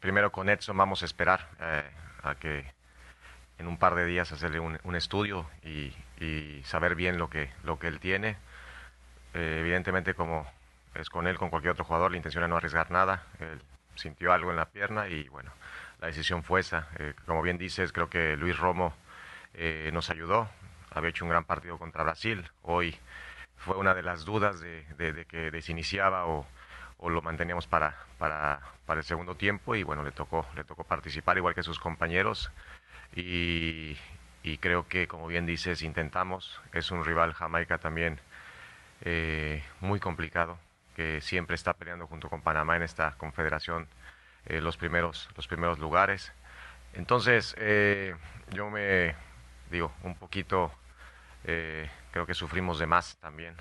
primero con Edson vamos a esperar eh, a que en un par de días hacerle un, estudio y, saber bien lo que, lo que él tiene. Eh, evidentemente, como es con él, con cualquier otro jugador, la intención era no arriesgar nada. Él sintió algo en la pierna y bueno, la decisión fue esa. Eh, como bien dices, creo que Luis Romo nos ayudó. Había hecho un gran partido contra Brasil. Hoy fue una de las dudas de, de que desiniciaba o o lo manteníamos para, para, el segundo tiempo y bueno, le tocó, le tocó participar igual que sus compañeros y, creo que como bien dices, intentamos, es un rival Jamaica también eh, muy complicado, que siempre está peleando junto con Panamá en esta confederación eh, los, primeros, los primeros lugares. Entonces, eh, yo me digo, un poquito, creo que sufrimos de más también,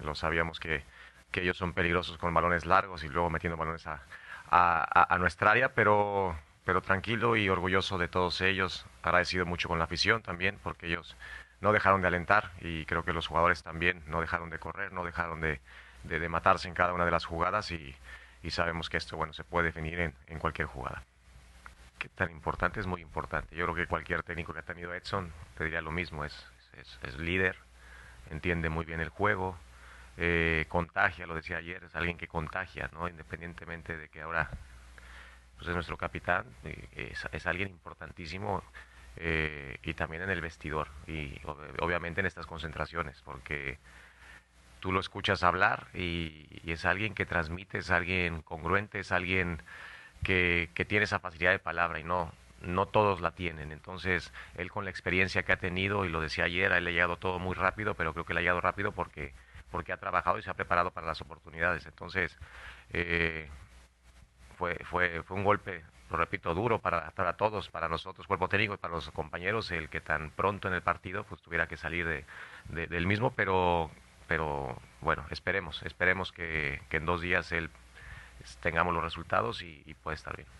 lo sabíamos que que ellos son peligrosos con balones largos y luego metiendo balones a, nuestra área, pero, pero tranquilo y orgulloso de todos ellos, agradecido mucho con la afición también, porque ellos no dejaron de alentar y creo que los jugadores también no dejaron de correr, no dejaron de, de, matarse en cada una de las jugadas y, sabemos que esto bueno, se puede definir en, cualquier jugada. ¿Qué tan importante? Es muy importante. Yo creo que cualquier técnico que ha tenido Edson te diría lo mismo, es, es líder, entiende muy bien el juego, eh, contagia, lo decía ayer, es alguien que contagia, ¿no? independientemente de que ahora pues, es nuestro capitán, es, alguien importantísimo eh, y también en el vestidor y obviamente en estas concentraciones, porque tú lo escuchas hablar y, es alguien que transmite, es alguien congruente, es alguien que, tiene esa facilidad de palabra y no, no todos la tienen. Entonces, él con la experiencia que ha tenido, y lo decía ayer, él ha llegado todo muy rápido, pero creo que le ha llegado rápido porque porque ha trabajado y se ha preparado para las oportunidades. Entonces, eh, fue, fue, fue un golpe, lo repito, duro para, para todos, para nosotros, cuerpo técnico, y para los compañeros, el que tan pronto en el partido pues, tuviera que salir del mismo, pero, pero bueno, esperemos, esperemos que, en dos días él pues, tengamos los resultados y, y pueda estar bien.